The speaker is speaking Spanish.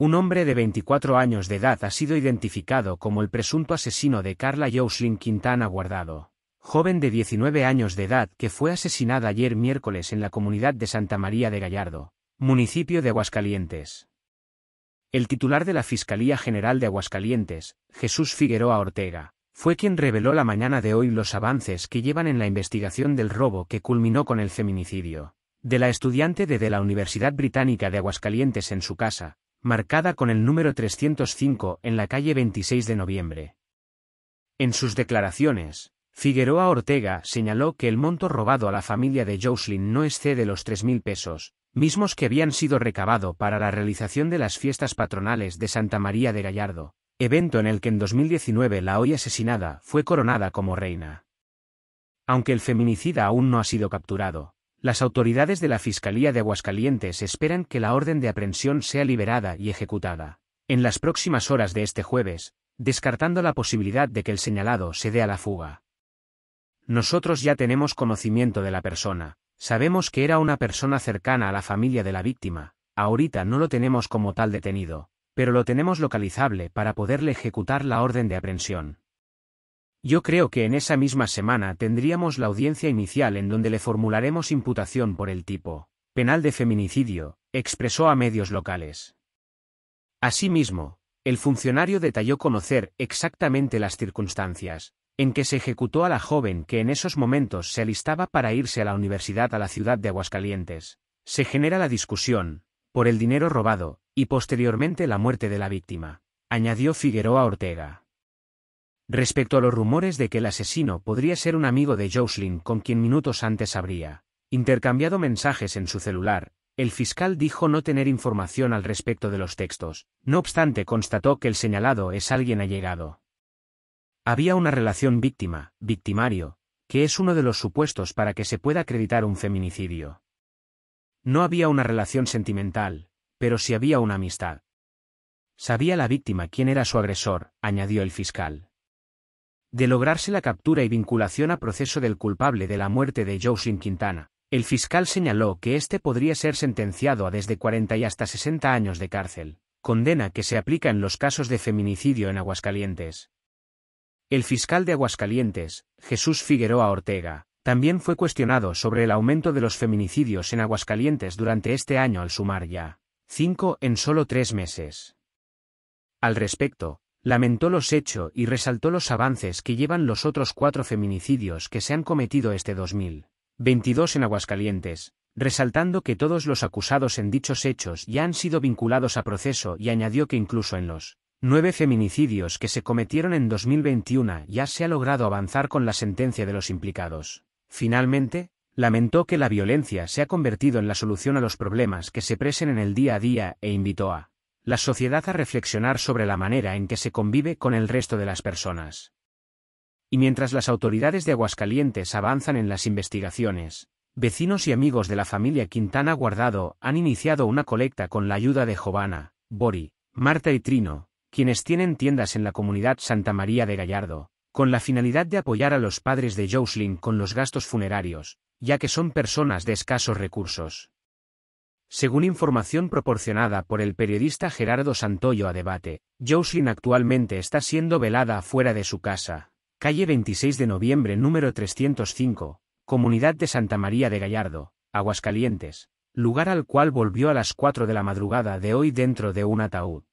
Un hombre de 24 años de edad ha sido identificado como el presunto asesino de Carla Jocelyn Quintana Guardado, joven de 19 años de edad que fue asesinada ayer miércoles en la comunidad de Santa María de Gallardo, municipio de Aguascalientes. El titular de la Fiscalía General de Aguascalientes, Jesús Figueroa Ortega, fue quien reveló la mañana de hoy los avances que llevan en la investigación del robo que culminó con el feminicidio de la estudiante de la Universidad Británica de Aguascalientes en su casa, marcada con el número 305 en la calle 26 de noviembre. En sus declaraciones, Figueroa Ortega señaló que el monto robado a la familia de Jocelyn no excede los 3.000 pesos, mismos que habían sido recabados para la realización de las fiestas patronales de Santa María de Gallardo, evento en el que en 2019 la hoy asesinada fue coronada como reina. Aunque el feminicida aún no ha sido capturado, las autoridades de la Fiscalía de Aguascalientes esperan que la orden de aprehensión sea liberada y ejecutada. En las próximas horas de este jueves, descartando la posibilidad de que el señalado se dé a la fuga. Nosotros ya tenemos conocimiento de la persona, sabemos que era una persona cercana a la familia de la víctima, ahorita no lo tenemos como tal detenido, pero lo tenemos localizable para poderle ejecutar la orden de aprehensión. Yo creo que en esa misma semana tendríamos la audiencia inicial en donde le formularemos imputación por el tipo penal de feminicidio, expresó a medios locales. Asimismo, el funcionario detalló conocer exactamente las circunstancias en que se ejecutó a la joven que en esos momentos se alistaba para irse a la universidad a la ciudad de Aguascalientes. Se genera la discusión, por el dinero robado, y posteriormente la muerte de la víctima, añadió Figueroa Ortega. Respecto a los rumores de que el asesino podría ser un amigo de Jocelyn con quien minutos antes habría intercambiado mensajes en su celular, el fiscal dijo no tener información al respecto de los textos, no obstante constató que el señalado es alguien allegado. Había una relación víctima-victimario, que es uno de los supuestos para que se pueda acreditar un feminicidio. No había una relación sentimental, pero sí había una amistad. Sabía la víctima quién era su agresor, añadió el fiscal. De lograrse la captura y vinculación a proceso del culpable de la muerte de Joseph Quintana, el fiscal señaló que éste podría ser sentenciado a desde 40 y hasta 60 años de cárcel, condena que se aplica en los casos de feminicidio en Aguascalientes. El fiscal de Aguascalientes, Jesús Figueroa Ortega, también fue cuestionado sobre el aumento de los feminicidios en Aguascalientes durante este año al sumar ya cinco en solo tres meses. Al respecto, Lamentó los hechos y resaltó los avances que llevan los otros cuatro feminicidios que se han cometido este 2022 en Aguascalientes, resaltando que todos los acusados en dichos hechos ya han sido vinculados a proceso y añadió que incluso en los nueve feminicidios que se cometieron en 2021 ya se ha logrado avanzar con la sentencia de los implicados. Finalmente, lamentó que la violencia se ha convertido en la solución a los problemas que se presen en el día a día e invitó a la sociedad a reflexionar sobre la manera en que se convive con el resto de las personas. Y mientras las autoridades de Aguascalientes avanzan en las investigaciones, vecinos y amigos de la familia Quintana Guardado han iniciado una colecta con la ayuda de Jovana, Bori, Marta y Trino, quienes tienen tiendas en la comunidad Santa María de Gallardo, con la finalidad de apoyar a los padres de Jocelyn con los gastos funerarios, ya que son personas de escasos recursos. Según información proporcionada por el periodista Gerardo Santoyo a debate, Jocelyn actualmente está siendo velada afuera de su casa, calle 26 de noviembre número 305, comunidad de Santa María de Gallardo, Aguascalientes, lugar al cual volvió a las 4 de la madrugada de hoy dentro de un ataúd.